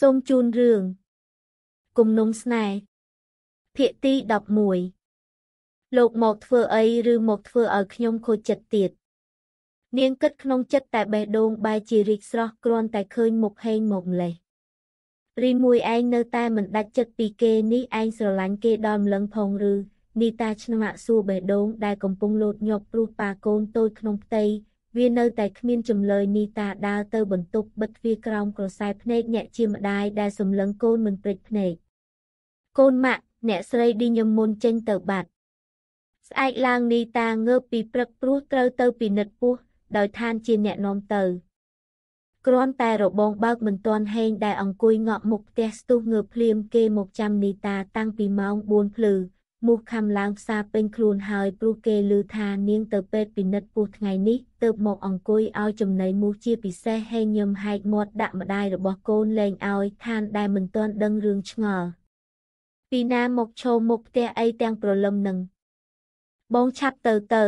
សូមជូនរឿងគំនុំស្នេហ៍ភាគទី11លោកមកធ្វើអីឬមកធ្វើឲ្យខ្ញុំខូចចិត្តទៀតនាងគិតក្នុងចិត្តតែបេះដូងបែរជារីកស្រស់គ្រាន់តែឃើញមុខហេងមកម្លេះរីមួយឯងនៅតែមិនដាច់ចិត្តពីគេនេះឯងស្រឡាញ់គេដល់ម្លឹងផងឬនីតាឆ្នមាក់សួរបេះដូងដែលកំពុងលោតញាប់ព្រោះប៉ាកូនតូចក្នុងផ្ទៃវានៅតែគ្មានចម្លើយនីតាដើរទៅបន្ទប់បិទទ្វារក្រោមក្រសែភ្នែកអ្នកជាម្ដាយដែលសម្លឹងកូនមិនព្រិចភ្នែកកូនម៉ាក់អ្នកស្រីឌីញមុនចេញទៅបាត់ស្អែកឡើងនីតាងើបពីព្រឹកព្រោះត្រូវទៅពិនិត្យពោះដោយឋានជាអ្នកនាំទៅគ្រាន់តែរបងបើកមិនទាន់ហេងដែលអង្គុយងាប់មុខផ្ទះស្ទុះងើបភ្លាមគេមកចាំនីតាតាំងពីម៉ោង4ភ្លឺមូសខាំឡើងផ្សារពេញខ្លួនហើយ ព្រោះគេឮថានាងទៅពេទ្យពិនិត្យពស់ថ្ងៃនេះទៅមកអង្គុយឲ្យចំណៃមូសជាពិសេសហើយញឹមហែកមាត់ដាក់ម្ដាយរបស់កូនលែងឲ្យខានដែលមិនទាន់ដឹងរឿងឆ្ងល់ពីណាមកឈោមមុខផ្ទះអីទាំងប្រលឹមនឹងបងឆាប់ទៅទៅ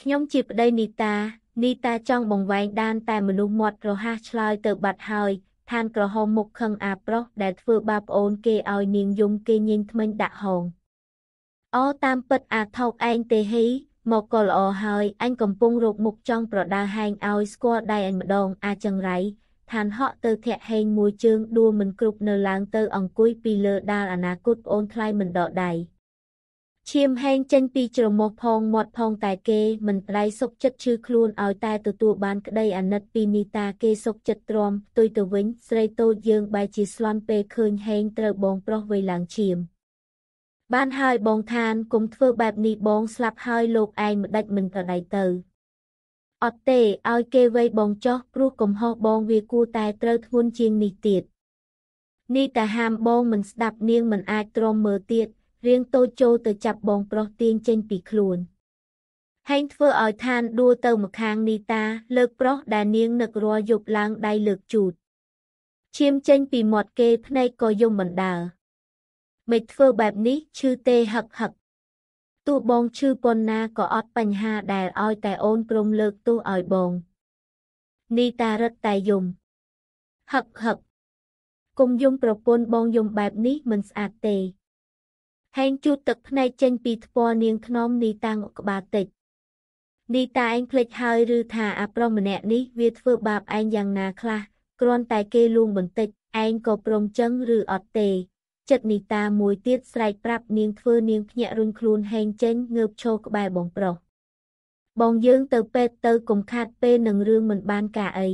ខ្ញុំជាប្តីនីតានីតាចង់បង្វែងដានតែមនុស្សមាត់រហ័សឆ្លើយទៅបាត់ហើយឋានក្រហមមុខខឹងអាប្រុសដែលធ្វើបាបប្អូនគេឲ្យនាងយំគេញៀនថ្មិញដាក់ហងអតាមពិតអាថោកឯងទេហីមកក៏ល្អហើយ អញកំពុងរកមុខចង់ប្រដៅហែងឲ្យស្គាល់ដៃអញម្ដងអាចឹងរៃឋានហក់ទៅធាក់ហេងមួយជើងដួលមិនគ្រប់នៅឡើងទៅអង្គុយពីលើដាលអនាគតប្អូនថ្លៃមិនដកដៃឈាមហែងចេញពីច្រមុះផងមាត់ផងតែគេមិនប្រៃសុកចិត្តឈឺខ្លួនឲ្យតែទទួលបានក្តីអាណិតពីនីតាគេសុកចិត្តទ្រាំផ្ទុយទៅវិញស្រីតូចយើងបែជាស្លន់ពេលឃើញហែងត្រូវបងប្រុសវ័យឡើងឈាមបានហើយបងខានគុំធ្វើបែបនេះបងស្លាប់ហើយលោកឯងមិនដាច់មិនប្រដៃទៅអត់ទេឲ្យគេវ័យបងចោះព្រោះកំហុសបងវាគួរតែត្រូវធ្ងន់ជាងនេះទៀតនេះតាហាមបងមិនស្ដាប់នាងមិនអាចទ្រាំមើលទៀតរៀងតូចចូលទៅចាប់បងប្រុសទាញចេញពីខ្លួនហេងធ្វើឲ្យឋានដួលទៅម្ខាងនីតាលើកប្រុសដែលនាងនឹករាល់យប់ឡើងដៃលើកជូតឈាមចេញពីមាត់គេភ្នែកក៏យំបណ្ដើមិនធ្វើបែបនេះឈឺទេហឹកហឹកទោះបងឈឺប៉ុណ្ណាក៏អត់បញ្ហាដែលឲ្យតែអូនក្រុមលើកទោសឲ្យបង នីតារត់តែយំហឹកហឹកគុំយំប្រពន្ធបងយំបែបនេះមិនស្អាតទេហេងជូតទឹកភ្នែកចេញពីថ្ពាល់នាងខ្នំនីតាងក់ក្បាលតិច នីតាឯងភ្លេចហើយឬថាអាប្រុសម្នាក់នេះវាធ្វើបាបឯងយ៉ាងណាខ្លះគ្រាន់តែគេលួងបន្តិចឯងក៏ព្រមចឹងឬអត់ទេចិត្តនីតាមួយទៀតស្រែកប្រាប់នាងធ្វើនាងភ្ញាក់រុញខ្លួនហេងចេញងើបឈរក្បែរបងប្រុសបងយើងទៅពេទ្យទៅកុំខាត់ពេលនឹងរឿងមិនបានការអី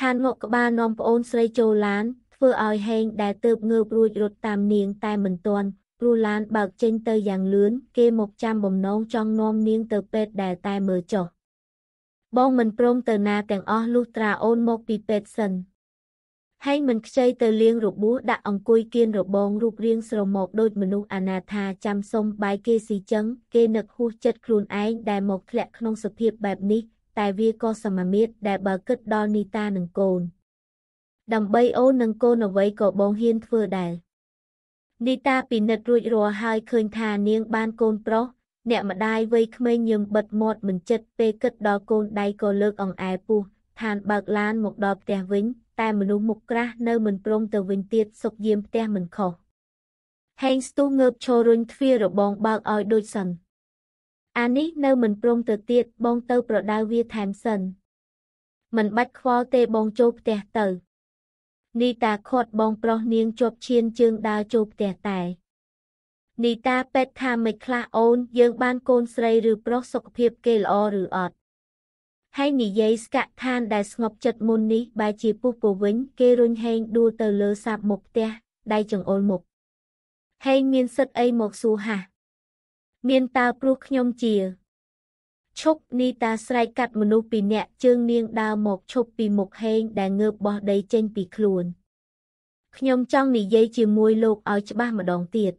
ឋានមកក្បាលនាំប្អូនស្រីចូលឡានធ្វើឲ្យហេងដែលទៅងើបរួចរត់តាមនាងតែមិនទាន់រស់ឡានបើកចេញទៅយ៉ាងលឿនគេមកចាំបំណងចង់នាំនាងទៅពេទ្យដែលតែមើលចុះបងមិនព្រមទៅណាទាំងអស់លុះត្រាអូនមកពីពេទ្យសិនហើយមិនខ្ចីទៅលៀងរបួសដាក់អង្គុយគៀនរបងរូបរាងស្រមោកដូចមនុស្សអនាថាចាំសុំបាយគេស៊ីចឹងគេនឹកហួសចិត្តខ្លួនឯងដែលមកធ្លាក់ក្នុងសភាពបែបនេះតែវាក៏សមមាត្រដែលបើគិតដល់នីតានឹងកូនដើម្បីអូននឹងកូនអ្វីក៏បងហ៊ានធ្វើដែរនីតាពិនិត្យរួចរាល់ហើយឃើញថានាងបានកូនប្រុសអ្នកម្ដាយវ័យក្មេងញើមបិទមាត់មិនចិត្តពេលគិតដល់កូនដៃក៏លើកអង្អែពោះឋានបើកឡានមកដល់ផ្ទះវិញតែមនុស្សមុខក្រាស់នៅមិនព្រមទៅវិញទៀតសុកយាមផ្ទះមិនខុសហេងស្ទុះងើបឈររុញទ្វាររបងបើកឲ្យដូចសិនអានេះនៅមិនព្រមទៅទៀតបងទៅប្រដៅវាថែមសិនមិនបាច់ខ្វល់ទេបងចូលផ្ទះទៅនីតាខាត់បងប្រុសនាងជាប់ឈានជើងដើរចូលផ្ទះតែនីតាពេតថាមិនខ្លះអូនយើងបានកូនស្រី ឬប្រុសសុខភាពគេល្អឬអត់ហើយនិយាយស្កាក់ឋានដែលស្ងប់ចិត្តមុននេះបែជាពុះពវិញ គេរុញហេងដួលទៅលើសាបមុខផ្ទះដៃចង្អុលមុខហេងមានសិទ្ធអីមកសួរហាមានតើព្រោះខ្ញុំជាឈប់នីតាស្រែកកាត់មនុស្សពីរនាក់ជើងនាងដើរមកឈប់ពីមុខហេងដែលងើបបោះដីចេញពីខ្លួនខ្ញុំចង់និយាយជាមួយលោកឲ្យច្បាស់ម្ដងទៀត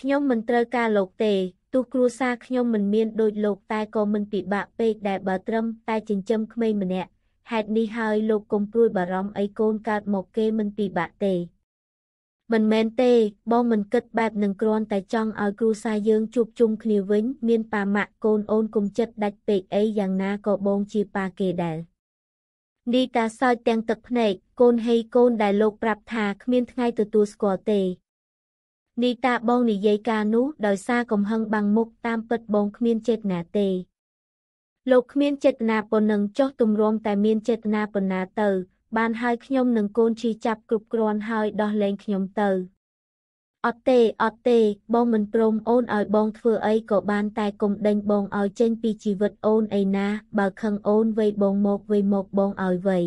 ខ្ញុំមិនត្រូវការលោកទេទោះគ្រួសារខ្ញុំមិនមានដូចលោកតែក៏មិនពិបាកពេកដែលបើត្រឹមតែចិញ្ចឹមក្មេងម្នាក់ ហេតុនេះហើយលោកកុំព្រួយបារម្ភអីកូនកើតមកគេមិនពិបាកទេមិនមែនទេ បងមិនគិតបែបនឹងគ្រាន់តែចង់ឲ្យគ្រួសារយើងជួបជុំគ្នាវិញ មានប៉ាម៉ាក់កូនអូនគុំចិត្តដាច់ពេកអីយ៉ាងណាក៏បងជាប៉ាគេដែរនីតាសើចទាំងទឹកភ្នែកកូនហេកូនដែលលោកប្រាប់ថាគ្មាន ថ្ងៃទទួលស្គាល់ទេនីតាបងនិយាយការនោះដោយសារកំហឹងបាំងមុខតាមពិតបងគ្មានចេតនាទេលោកគ្មានចេតនាប៉ុណ្ណឹងចុះទម្រាំតែមានចេតនាប៉ុណ្ណាទៅបានហើយខ្ញុំនឹងកូនជីចាប់គ្រប់គ្រាន់ហើយដោះលែងខ្ញុំទៅអត់ទេអត់ទេបង មិនព្រមអូនឲ្យបងធ្វើអីក៏បានតែកុំដេញបងឲ្យចេញ ពីជីវិតអូនអីណា បើខឹងអូនវ័យបងមកវ័យមកបងឲ្យវ័យ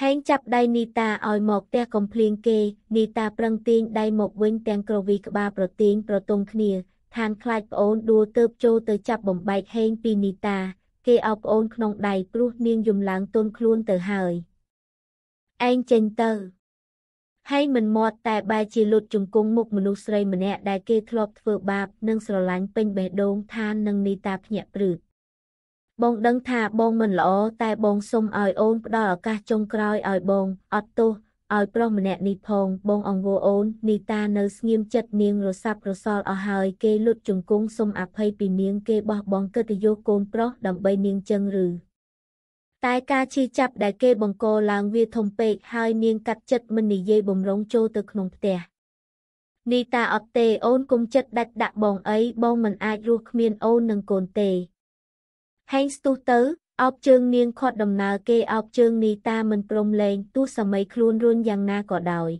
ហេងចាប់ដៃនីតាឲ្យមកផ្ទះកំភ្លៀងគេនីតាប្រឹងទាញដៃមកវិញ ទាំងក្រវីក្បាលប្រទាញប្រទង់គ្នាឋានខ្លាចប្អូនដួលទៅបចូលទៅចាប់បំបែកហេង ពីនីតា គេឲ្យប្អូនក្នុងដៃព្រោះ នាងយំឡើងទន់ខ្លួនទៅហើយ។ឯងចេញទៅហើយមិនមាត់តែបែរជាលុតជង្គង់មុខមនុស្សស្រីម្នាក់ដែលគេធ្លាប់ធ្វើបាប និងស្រឡាញ់ពេញបេះដូងថានឹងនីតាភ្ញាក់ព្រឺតបងដឹងថាបងមិនល្អតែបងសុំឲ្យអូនផ្ដល់ឱកាសចុងក្រោយឲ្យបងអត់ទោសឲ្យប្រុសម្នាក់នេះផងបងអង្វរអូននីតានៅស្ងៀមចិត្តនាងរសាប់រសល់អស់ហើយគេលុតជង្គង់សុំអភ័យពីនាងគេបោះបង់កិត្តិយសកូនប្រុសដើម្បីនាងចឹងឬតែការឈឺចាប់ដែលគេបង្កឡើងវាធំពេកហើយនាងកាត់ចិត្តមិននិយាយបំរុងចូលទៅក្នុងផ្ទះនីតាអត់ទេអូនគុំចិត្តដាច់ដាក់បងអីបងមិនអាចរស់គ្មានអូននឹងកូនទេហេងស្ទុះទៅអោបជើងនាងខាត់ដំណើរគេអោបជើងនីតាមិនព្រមលែងទោះសម័យខ្លួនរួនយ៉ាងណាក៏ដោយ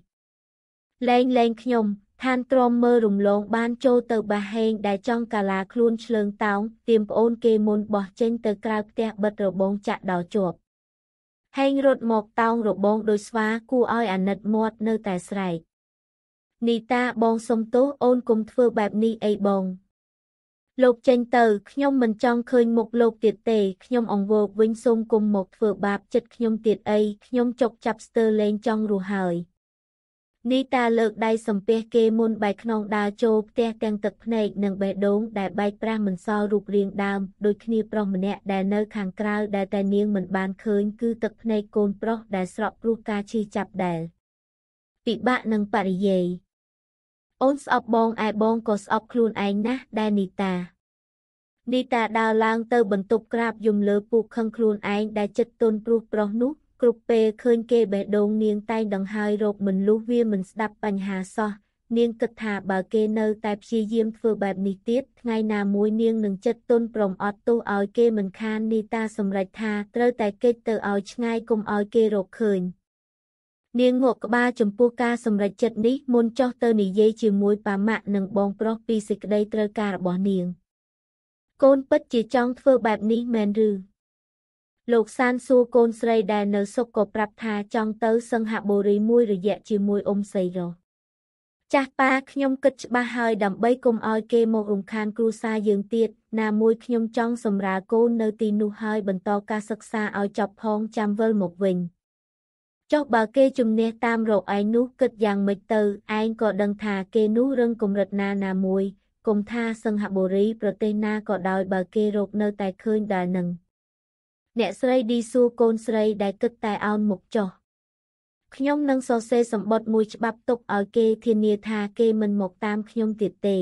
លែងលែងខ្ញុំហានទ្រមមើលរំលងបានចូលទៅបាហេងដែលចង់កាឡាខ្លួនឆ្លើងតោងទៀមប្អូនគេមុនបោះចេញទៅក្រៅផ្ទះបិទរបងចាក់ដល់ជាប់ហេងរត់មកតោងរបងដោយស្វាគួរឲ្យអាណិតមាត់នៅតែស្រែកនីតាបងសុំទោសអូនគុំធ្វើបែបនេះអីបង លោកចេញទៅខ្ញុំមិនចង់ឃើញមុខលោកទៀតទេខ្ញុំអង្វរវិញសូមគុំមកធ្វើបាបចិត្តខ្ញុំទៀតអីខ្ញុំចុកចាប់ស្ទើរលែងចង់រស់ហើយនីតាលើកដៃសំពះគេមុនបែកខ្នងដើរចូលផ្ទះទាំងទឹកភ្នែកនិងបេះដូងដែលបែកប្រាស់មិនសល់រូបរាងដើមដូចគ្នាប្រុសម្នាក់ដែលនៅខាងក្រៅដែលតែនាងមិនបានឃើញគឺទឹកភ្នែកកូនប្រុសដែលស្រក់ព្រោះការឈឺចាប់ដែលពិបាកនឹងបរិយាយអូនស្អប់បងឯបងក៏ស្អប់ខ្លួនឯងណាស់ដែរនីតានីតាដើរឡើងទៅបន្ទប់ក្រាបយំលើពូកខឹងខ្លួនឯងដែលចិត្តទន់ព្រោះប្រុសនោះគ្រប់ពេលឃើញគេបេះដូងនាងតែង ដង្ហើយរោគមិនលុះវាមិនស្ដាប់បញ្ហាសោះនាងគិតថា បើគេនៅ តែ ព្យាយាមធ្វើបែបនេះទៀតថ្ងៃណាមួយនាងនឹងចិត្តទន់ព្រមអត់ទោសឲ្យគេមិនខាននីតាសម្រេចថាត្រូវតែគេចទៅឲ្យឆ្ងាយកុំឲ្យគេរកឃើញ នាងងក់ក្បាលចំពោះការសម្រេចចិត្តនេះមុនចោះទៅនិយាយជាមួយប៉ាម៉ាក់ និងបងប្រុសពីសេចក្តីត្រូវការរបស់នាង កូនពិតជាចង់ធ្វើបែបនេះមែនឬលោកសានសួរកូនស្រីដែលនៅសុខក៏ប្រាប់ថា ចង់ទៅសិង្ហបុរីមួយរយៈជាមួយអ៊ុំសីរោះចាស់ប៉ាខ្ញុំគិតច្បាស់ហើយដើម្បីកុំឲ្យគេមករំខាន គ្រួសារយើងទៀតណាមួយខ្ញុំចង់សម្រាលកូននៅទីនោះហើយបន្តការសិក្សាឲ្យចប់ផង ចាំវិលមកវិញចុះបើគេជំនះ តាមរកឯងនោះគិតយ៉ាងម៉េចទៅឯងក៏ដឹងថាគេនោះរឹងកម្រិតណាណាមួយគុំថាសិង្ហបុរី ប្រទេសណាក៏ដោយបើគេរកនៅតែឃើញដែរនឹងអ្នកស្រីឌីសួរកូនស្រីដែលគិតតែអោនមុខចុះខ្ញុំនឹងសរសេរសម្បត្តិមួយច្បាប់ទុកឲ្យគេ ធានាថាគេមិនមកតាមខ្ញុំទៀតទេ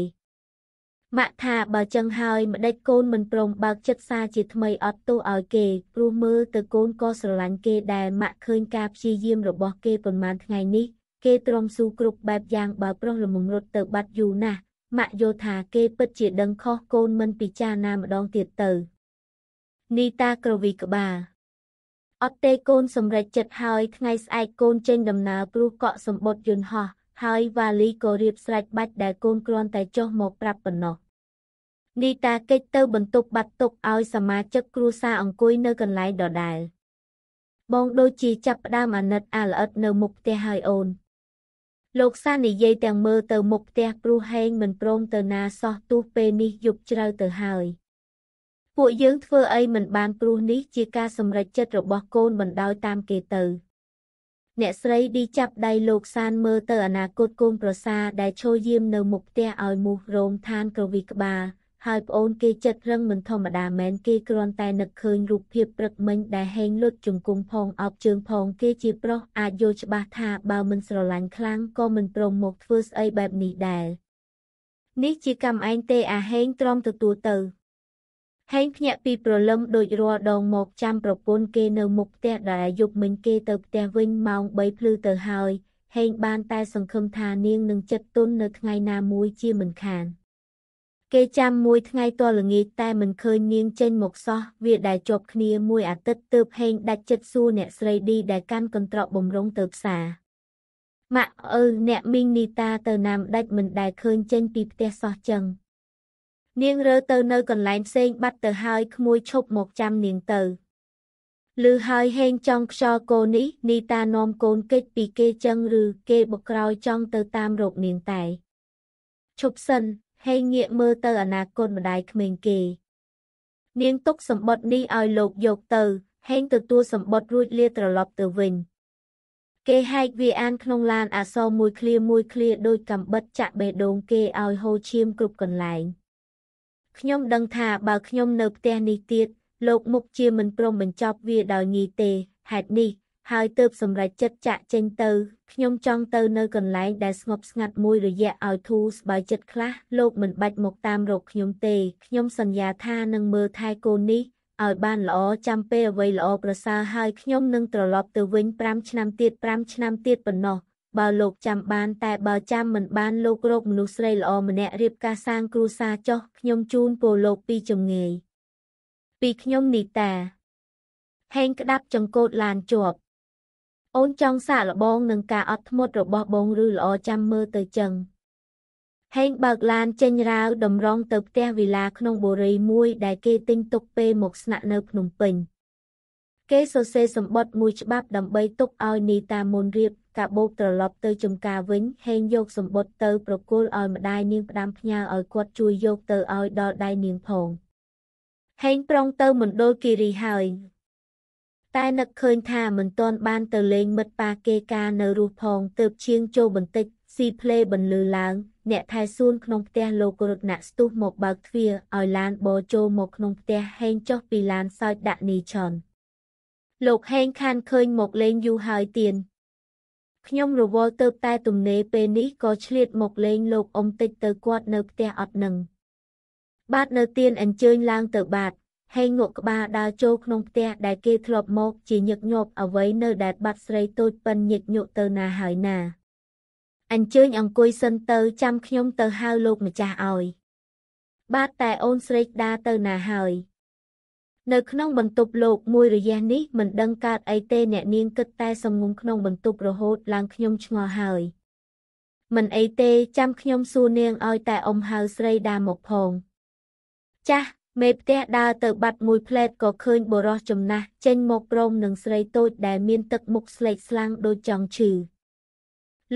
ម៉ាក់ថាបើចឹងហើយម្ដេចកូនមិនព្រមបើកចិត្តសារជាថ្មីអត់ទោសឲ្យគេព្រោះមើលទៅកូនក៏ស្រឡាញ់គេដែរម៉ាក់ឃើញការព្យាយាមរបស់គេប៉ុន្មានថ្ងៃនេះគេទ្រាំស៊ូគ្រប់បែបយ៉ាងបើប្រុសលំងរត់ទៅបាត់យូរណាស់ម៉ាក់យល់ថាគេពិតជាដឹងខុសកូនមិនពិចារណាម្ដងទៀតទៅ។នីតាក្រវីក្បាលអត់ទេកូនសម្រេចចិត្តហើយថ្ងៃស្អែកកូនចេញ ដំណើរព្រោះកក់សម្បត្តិយន្តហោះហើយវ៉ាលីក៏រៀបស្រេចបាច់ដែលកូនគ្រាន់តែចុះមក ប្រាប់ប៉ុណ្ណោះនីតាកិច្ចទៅ បន្ទប់បាត់ទុកឲ្យសមាជិកគ្រួសារអង្គុយនៅកន្លែងដដែលបងដូចជា ចាប់ផ្ដើមអាណិតអាល្អិតនៅមុខផ្ទះហើយអូនលោកសានិយាយទាំងមើលទៅ មុខផ្ទះព្រោះហេងមិនព្រមទៅណាសោះទោះពេលនេះយប់ជ្រៅទៅហើយពួកយើងធ្វើអីមិនបាន ព្រោះនេះជាការសម្រេចចិត្តរបស់កូនបណ្ដោយតាមគេទៅ អ្នកស្រីឌីចាប់ដៃលោកសានមើលទៅអនាគតកូនប្រសា ដែលឈរយាមនៅ មុខផ្ទះឲ្យមូសរោមឋានក្រវីក្បាលហើយប្អូនគេចិត្តរឹងមិនធម្មតាមែនគេគ្រាន់តែនឹកឃើញរូបភាពព្រឹកមិញដែលហេងលុតជង្គង់ផងអប់ជើងផងគេជាប្រុសអាចយល់ច្បាស់ថា បើមិនស្រឡាញ់ខ្លាំងក៏មិនព្រមមកធ្វើស្អីបែបនេះដែរនេះ ជាកម្មឯងទេអាហេងទ្រាំទទួលទៅហេងភ្ញាក់ពីប្រលឹមដូចរាល់ដងមកចាំប្រពន្ធគេនៅមុខផ្ទះដែលយប់មិញគេទៅផ្ទះវិញម៉ោង3ភ្លឺទៅហើយហេងបានតែសង្ឃឹមថានាងនឹងចិត្តទុននៅថ្ងៃណាមួយជាមិនខាន គេចាំមួយថ្ងៃតល្ងាចតែមិនឃើញនាងចេញមកសោះវាដែលជាប់គ្នាមួយអាទិត្យទើបហេងដាច់ចិត្តសួរអ្នកស្រីឌីដែលកាន់កន្ត្រកបំរុងទៅផ្សារម៉ាក់អើអ្នកមីងនីតាទៅណាមដាច់មិនដែលឃើញចេញពីផ្ទះសោះចឹង។នាងរើទៅនៅកន្លែងផ្សេងបាត់ទៅហើយក្មួយឈប់មកចាំនាងទៅឮហើយហេងចង់ខ្យល់កូននេះនីតានាំកូនគេចពីគេចឹងឬគេបក្រោយចង់ទៅតាមរកនាងតែឈប់សិនហេងងាកមើលទៅអនាគតម្ដាយក្មេងគេនាងទុកសម្បត្តិនេះឲ្យលោកយកទៅ ហេងទទួលសម្បត្តិរួចលាត្រឡប់ទៅវិញគេហែកវាអានក្នុងឡានអសរមួយឃ្លាមួយឃ្លាដោយកំបិតចាក់បេះដូងគេឲ្យហូរឈាមគ្រប់កន្លែង។ខ្ញុំដឹងថាបើខ្ញុំនៅផ្ទះនេះទៀតលោកមុខជាមិនព្រមបញ្ចប់វាដោយងាយទេហេតុនេះ ហើយទើបសម្រេចចិត្តចាក់ចេញទៅខ្ញុំចង់ទៅនៅកន្លែងដែលស្ងប់ស្ងាត់មួយរយៈឲ្យធូរស្បើយចិត្តខ្លះលោកមិនបាច់មកតាមរកខ្ញុំទេខ្ញុំសន្យាថានឹងមើលថែកូននេះឲ្យបានល្អចាំពេលអ្វីល្អប្រសើរហើយខ្ញុំនឹងត្រឡប់ទៅវិញ5ឆ្នាំទៀត5ឆ្នាំទៀតប៉ុណ្ណោះបើលោកចាំបានតែបើចាំមិនបានលោករកមនុស្សស្រីល្អម្នាក់រៀបការសាងគ្រួសារចុះខ្ញុំជូនពរលោកពីជំងាយពីខ្ញុំនីតាហេងក្តាប់ចង្កូតឡានជាប់អូនចង់សាកល្បងនឹងការអត់ធ្មត់របស់បងឬល្អចាំមើលទៅចឹងហេងបើកឡានចេញរាវតម្រង់ទៅផ្ទះវិឡាក្នុងបុរីមួយដែលគេទិញទុកពេលមកស្នាក់នៅភ្នំពេញគេសរសេរសម្បត្តិមួយច្បាប់ដើម្បីទុកឲ្យនីតាមុនរៀបកាបូបត្រឡប់ទៅចំការវិញ ហេងយកសម្បុត្រទៅប្រគល់ឲ្យម្ដាយនាងផ្ដាំផ្ញើឲ្យគាត់ជួយយកទៅឲ្យដល់ដៃនាងផងហេងប្រុងទៅមណ្ឌលគិរីហើយតែនឹកឃើញថាមិនទាន់បានទៅលេងមិត្តប៉ាគេការនៅរស់ផងទើបឈៀងចូលបន្តិចស៊ីផ្លេបន្លឺឡើងអ្នកថែសួនក្នុងផ្ទះលោករុណស្ទុះមកបើកទ្វារឲ្យឡានបោចូលមកក្នុងផ្ទះហេងចុះពីឡានសើចដាក់នីឆុនលោកហេងខានឃើញមកលេងយូរហើយទៀនខ្ញុំរវល់ទៅតែទំនេរពេលនេះក៏ឆ្លៀតមកលេងលោកអ៊ំតិចទៅគាត់នៅផ្ទះអត់នឹងបាទនៅទៀនអញ្ជើញឡើងទៅបាទហេងងក់ក្បាលដើរចូលក្នុងផ្ទះដែលគេធ្លាប់មកជាញឹកញាប់អ្វីនៅដែលបាត់ស្រីទូចប៉ិនញឹកញក់ទៅណាហើយណាអញ្ជើញអង្គុយសិនទៅចាំខ្ញុំទៅហៅលោកម្ចាស់ឲ្យបាទតែអូនស្រីដាទៅណាហើយនៅក្នុងបន្ទប់លោកមួយរយៈនេះមិនដឹងកើតអីទេអ្នកនាងគិតតែសំងំក្នុងបន្ទប់រហូតឡើងខ្ញុំឆ្ងល់ហើយមិនអីទេចាំខ្ញុំសួរនាងឲ្យតែអ៊ំហៅស្រីដាមកផងចាស់មេផ្ទះដើរទៅបាត់មួយផ្លែតក៏ឃើញបរោះចំណាស់ចេញមកព្រមនឹងស្រីតូចដែលមានទឹកមុខស្លេកស្លាំងដូចចង់ឈឺ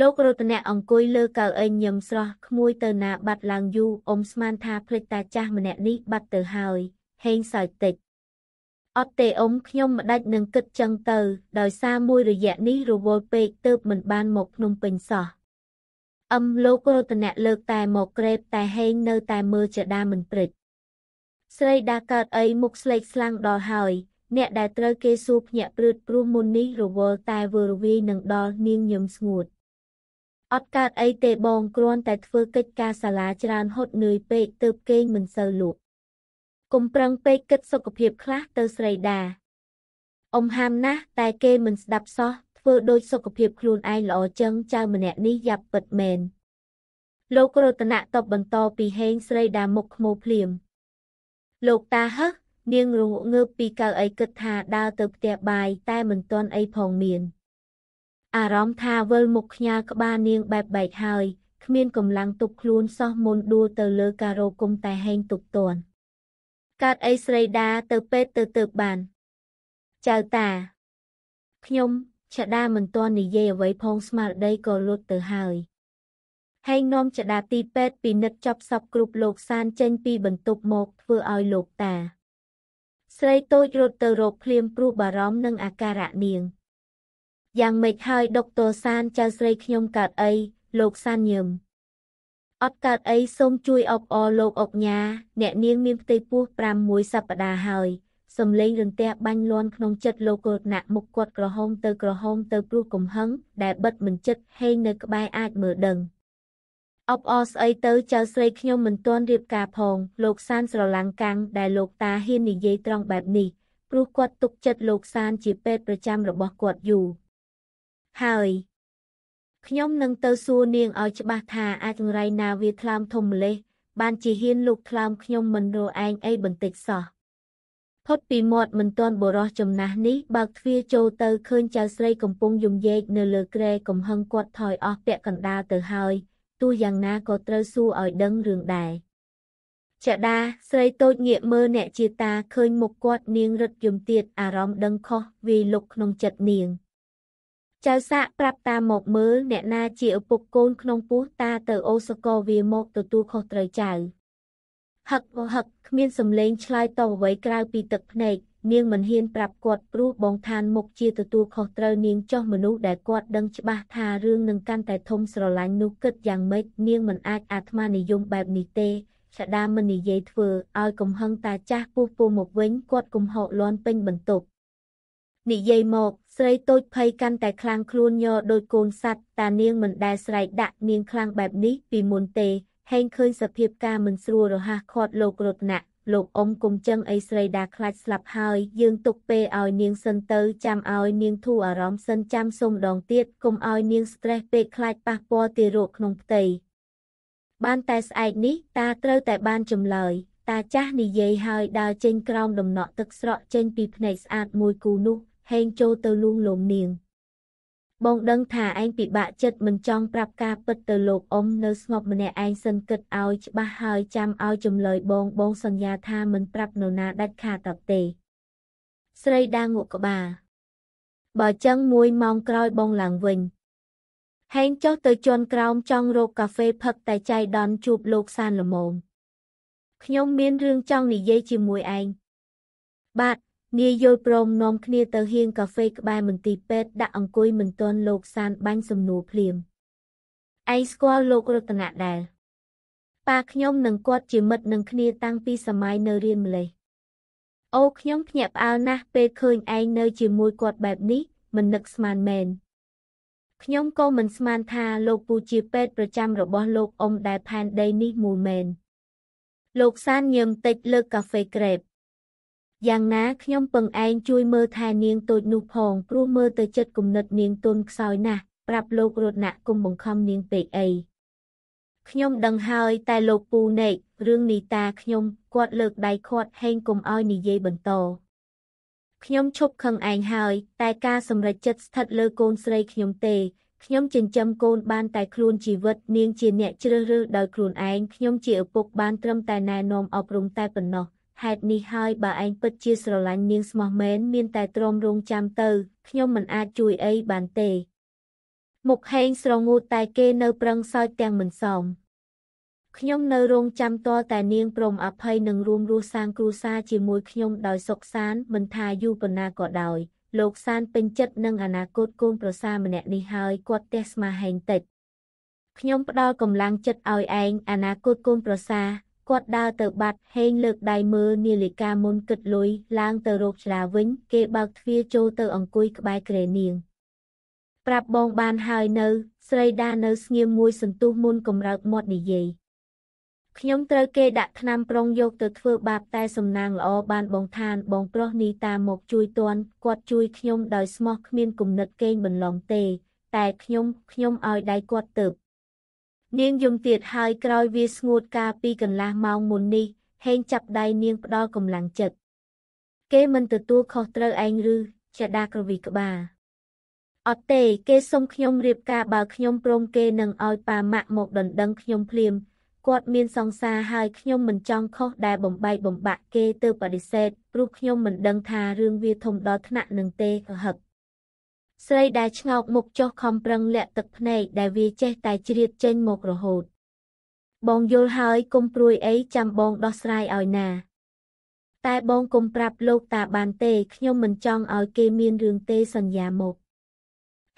លោករតនៈអង្គុយលើកៅអីញឹមស្រស់ក្មួយទៅណាបាត់ឡើងយូរអ៊ំស្មានថាភ្លេចតាចាស់ម្នាក់នេះបាត់ទៅហើយហេងសើចតិចអត់ទេអ៊ំខ្ញុំម្ដេចនឹងគិតចឹងទៅ ដោយសារមួយរយៈនេះរវល់ពេកទើបមិនបានមកភ្នំពេញសោះអឹមលោករតនៈលើកតែមកក្រេបតែហេងនៅតែមើលចដាមិនព្រិចស្រីដាកើតអីមុខស្លេកស្លាំងដល់ហើយ អ្នកដែលត្រូវគេសួរភ្ញាក់ព្រឺតព្រោះមុននេះរវល់តែវល់វាយនឹងដល់នាងញឹមស្ងួតអត់កើតអីទេបងគ្រាន់តែធ្វើកិច្ចការសាលាច្រើនហត់នឿយពេកទើបគេងមិនសូវលក់ុំប្រឹងពេកគិតសុខភាពខ្លះទៅស្រីដាអ៊ំហាមណាស់តែគេមិនស្ដាប់សោះធ្វើដូចសុខភាពខ្លួនឯងល្អចឹងចៅម្នាក់នេះយ៉ាប់ពិតមែនលោករតនៈតបបន្តពីហេងស្រីដាមុខខ្មោភ្លាមលោកតាហឹះនាងរងងើបពីកៅអីគិតថាដើរទៅផ្ទះបាយតែមិនទាន់អីផងមានអារម្មណ៍ថាវិលមុខខ្ញាល់ក្បាលនាងបែបបែកហើយគ្មានកម្លាំងទប់ខ្លួនសោះមុនដួលទៅលើការរោគុំតែហេងទប់ទាន់កើតអីស្រីដាទៅពេទ្យទៅទៅបានចៅតាខ្ញុំឆដាមិនទាន់និយាយអ្វីផងស្មារតីក៏លុតទៅហើយហើយនាំចដាទីពេទ្យពិនិត្យចប់សពគ្រប់លោកសានចេញពីបន្ទប់មកធ្វើឲ្យលោកតា ស្រីតូចរត់ទៅរកភ្លាមព្រោះបារម្ភនឹងអាការៈនាងយ៉ាងម៉េចហើយដុកទ័រសានចៅស្រីខ្ញុំកើតអីលោកសានញឹមអត់កើតអីសូមជួយអបអរលោកអុកញ៉ាអ្នកនាងមានផ្ទៃពោះ5មួយសប្តាហ៍ហើយសំលេងរន្ទះបាញ់លាន់ក្នុងចិត្តលោកកុណៈមុខគាត់ក្រហមទៅក្រហមទៅ ព្រោះកំហឹងដែលបិទមិនចិត្តហេងនៅក្បែរអាចមើលដឹងអបអរស្អីទៅចៅស្រីខ្ញុំមិនទាន់រៀបការផងលោកសានស្រឡាំងកាំងដែលលោកតាហ៊ាននិយាយត្រង់បែបនេះព្រោះគាត់ទុកចិត្តលោកសាន ជាពេទ្យប្រចាំរបស់គាត់យូរហើយខ្ញុំនឹងទៅសួរនាងឲ្យច្បាស់ថាអាចចង្រៃណាវាថ្លើមធំម្លេះ បានជាហ៊ានលូកថ្លើមខ្ញុំមិនរឯងអីបន្តិចសោះផុតពីមាត់មិនទាន់បរោះចំណាស់នេះបើកទ្វារចូលទៅឃើញចៅស្រីកំពុងយំយែកនៅលើគ្រែកំហឹងគាត់ថយអស់ពាក់កណ្ដាលទៅហើយទោះយ៉ាងណាក៏ត្រូវសួរឲ្យដឹងរឿងដែរចដាស្រីតូចងាកមើលអ្នកជាតាឃើញមុខគាត់នាងរត់យំទៀតអារម្មណ៍ដឹងខុសវាលុកក្នុងចិត្តនាង។ចៅសាក់ប្រាប់តាមកមើលអ្នកណាជាឪពុកកូនក្នុងពោះតាទៅអូសកលវាមកទទួលខុសត្រូវចៅហឹកហឹកគ្មានសំឡេងឆ្លើយតបអ្វីក្រៅពីទឹកភ្នែកនាងមិនហ៊ានប្រាប់គាត់ព្រោះបងឋានមុខជាទទួលខុសត្រូវនាងចោះមនុស្សដែលគាត់ដឹងច្បាស់ថារឿងនឹងកាន់តែធំស្រឡាញ់នោះគិតយ៉ាងម៉េចនាងមិនអាចអាត្មានិយមបែបនេះទេសដាមិននិយាយធ្វើឲ្យកំហឹងតាចាស់ពោះពោះមកវិញគាត់កំហកលន់ពេញបន្ទប់និយាយមកស្រីតូចភ័យកាន់តែខ្លាំងខ្លួនញយដោយកូនសัตว์តានាងមិនដែលស្រែកដាក់នាងខ្លាំងបែបនេះពីមុនទេហេងឃើញសភាពការមិនស្រួលរហ័សខាត់លោករតនៈលោកអ៊ំគុំចឹងអីស្រីដាខ្លាចស្លាប់ហើយយើងទុកពេលឲ្យនាងសិនទៅចាំឲ្យនាងធូរអារម្មណ៍សិនចាំសុំដងទៀតកុំឲ្យនាង stress ពេកខ្លាចប៉ះពាល់ទារកក្នុងផ្ទៃបានតែស្អែកនេះតាត្រូវតែបានចម្លើយ តាចាស់និយាយហើយដើរចេញក្រោមដំណក់ទឹកស្រក់ចេញពីភ្នែកស្អាតមួយគូនោះហេងចូលទៅលួងលោមនាងបងដឹងថាឯងពិបាកចិត្តមិនចង់ប្រាប់ការពិតទៅលោកអ៊ំនៅស្ងប់ម្នាក់ឯងសិនគិតឲ្យច្បាស់ហើយចាំឲ្យចម្លើយបងបងសន្យាថាមិនប្រាប់នរណាដាច់ខាតតទេស្រីដាងក់ក្បាលបើចឹងមួយម៉ោងក្រោយបងឡើងវិញហេងចុះទៅជន់ក្រោមចង់រកកាហ្វេផឹកតែចៃដនជួបលោកសានល្មមខ្ញុំមានរឿងចង់និយាយជាមួយឯងបាទនាយយល់ព្រមនាំគ្នាទៅហាងកាហ្វេក្បែរមន្ទីរពេទ្យដាក់អង្គុយមិនទាន់លោកសានបាញ់សំណួរភ្លាមឯងស្គាល់លោករតនៈដែរប៉ាខ្ញុំនិងគាត់ជាមិត្តនឹងគ្នាតាំងពីសម័យនៅរៀនម្លេះអូខ្ញុំភ្ញាក់ផ្អើលណាស់ពេលឃើញឯងនៅជាមួយគាត់បែបនេះមិននឹកស្មានមែនខ្ញុំក៏មិនស្មានថាលោកពូជាពេទ្យប្រចាំរបស់លោកអ៊ំដែលផែនដីនេះមូលមែនលោកសានញើមតិចលើកាហ្វេក្រេបយ៉ាងណាខ្ញុំពឹងឯងជួយមើលថែនាងតូចនោះផង ព្រោះមើលទៅចិត្តគំនិតនាងទុនខ្សោយណាស់ប្រាប់លោករតនៈគុំបង្ខំនាងពេកអីខ្ញុំដឹងហើយតែលោកពូណេករឿងនីតាខ្ញុំគាត់លើកដៃខាត់ហេងគុំឲ្យនិយាយបន្តខ្ញុំឈប់ខឹងឯងហើយតែការសម្រេចចិត្តស្ថិតលើកូនស្រីខ្ញុំទេ ខ្ញុំចិញ្ចឹមកូនបានតែខ្លួនជីវិតនាងជាអ្នកជ្រើសរើសដោយខ្លួនឯងខ្ញុំជាឪពុកបានត្រឹមតែណែនាំអប់រំតែប៉ុណ្ណោះហេតុនេះហើយបើឯងពិតជាស្រឡាញ់នាងស្មោះមែនមានតែទ្រាំរងចាំទៅខ្ញុំមិនអាចជួយអីបានទេមុខហេងស្រងូតតែគេនៅប្រឹងសើចទាំងមិនសមខ្ញុំនៅរងចាំតតែនាងព្រមអភ័យនឹងរួមរស់សាងគ្រួសារជាមួយខ្ញុំដោយសុខសាន្តមិនថាយូរប៉ុណ្ណាក៏ដោយលោកសានពេញចិត្តនឹងអនាគតកូនប្រសារម្នាក់នេះហើយគាត់ទះស្មាហែងតិចខ្ញុំផ្ដល់កម្លាំងចិត្តឲ្យឯងអនាគតកូនប្រសារគាត់ដើរទៅបាត់ហេងលើកដៃមើលនាឡិកាមុនគិតលុយឡើងទៅរកឆ្លាវិញ គេបើកទ្វារចូលទៅអង្គុយក្បែរគ្រែនាងប្រាប់បងបានហើយនៅ ស្រីដានៅស្ងៀមមួយសន្ទុះមុនកំរើកមាត់និយាយខ្ញុំត្រូវគេដាក់ថ្នាំប្រុងយកទៅធ្វើបាបតែសំណាងល្អបានបងឋានបងប្រុសនីតាមកជួយទាន់គាត់ជួយខ្ញុំដោយស្មោះគ្មានគំនិតកេងបន្លងទេ តែខ្ញុំខ្ញុំឲ្យដៃគាត់ទៅនាងយំទៀតហើយក្រោយវាស្ងួតកាលពីកន្លះម៉ោងមុននេះហេងចាប់ដៃនាងផ្ដល់កម្លាំងចិត្តគេមិនទទួលខុសត្រូវឯងឬជាដាក្រវីក្បាលអត់ទេ គេសុំខ្ញុំរៀបការបើខ្ញុំព្រមគេនឹងឲ្យប៉ាម៉ាក់មកដណ្ដឹងខ្ញុំភ្លាមគាត់មានសង្សារហើយខ្ញុំមិនចង់ខុសដែលបំបែកបំបាក់គេទៅបដិសេធព្រោះខ្ញុំមិនដឹងថារឿងវាធំដល់ថ្នាក់នឹងទេហឹកស្រីដែលឆ្ងោកមុខចុះខំប្រឹងលាក់ទឹកភ្នែកដែលវាចេះតែជ្រៀតចេញមករហូត បងយល់ហើយគុំព្រួយអីចាំបងដោះស្រាយឲ្យណា តែបងគុំប្រាប់លោកតាបានទេខ្ញុំមិនចង់ឲ្យគេមានរឿងទេសន្យាមក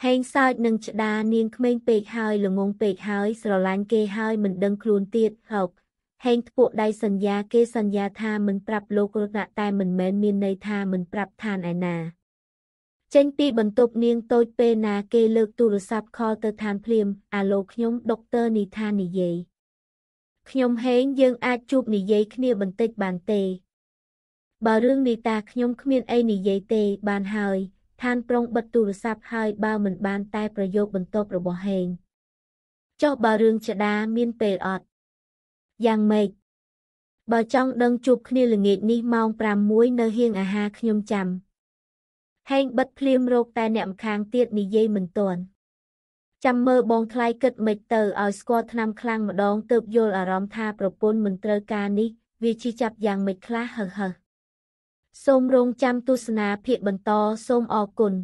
ហេងសើចនឹងឆ្ដានាងក្មេង ពេកហើយល្ងងពេកហើយស្រឡាញ់គេហើយមិនដឹងខ្លួនទៀតហោកហេងធ្ពក់ដៃសន្យាគេសន្យាថាមិនប្រាប់លោករតនៈតែមិនមែនមានន័យថាមិនប្រាប់ឋានឯណាចេញពីបន្ទប់នាងតូចពេលណាគេលើកទូរស័ព្ទខលទៅឋានភ្លាមអាឡូខ្ញុំដុកទ័រនីថានិយាយខ្ញុំហេងយើងអាចជួបនិយាយគ្នាបន្តិចបានទេបើរឿងនីតាខ្ញុំគ្មានអីនិយាយទេបានហើយឋានប្រុងបិទទូរស័ព្ទហើយបើមិនបានតែប្រយោគបន្ទាប់របស់ហេងចុះបើរឿងចដាមានពេលអត់យ៉ាងម៉េចបើចង់ដឹងជួបគ្នាល្ងាចនេះម៉ោង6នៅហាងអាហារខ្ញុំចាំហេងបិទភ្លាមរោគតែអ្នកម្ខាងទៀតនិយាយមិនទាន់ចាំមើលបងថ្លៃគិតមិនទៅឲ្យស្គាល់ឆ្នាំខ្លាំងម្ដងទើបយល់អារម្មណ៍ថាប្រពន្ធមិនត្រូវការនេះវាជីចាប់យ៉ាងមិនខ្លះហើហើសូមរងចាំទស្សនាភាគបន្តសូមអរគុណ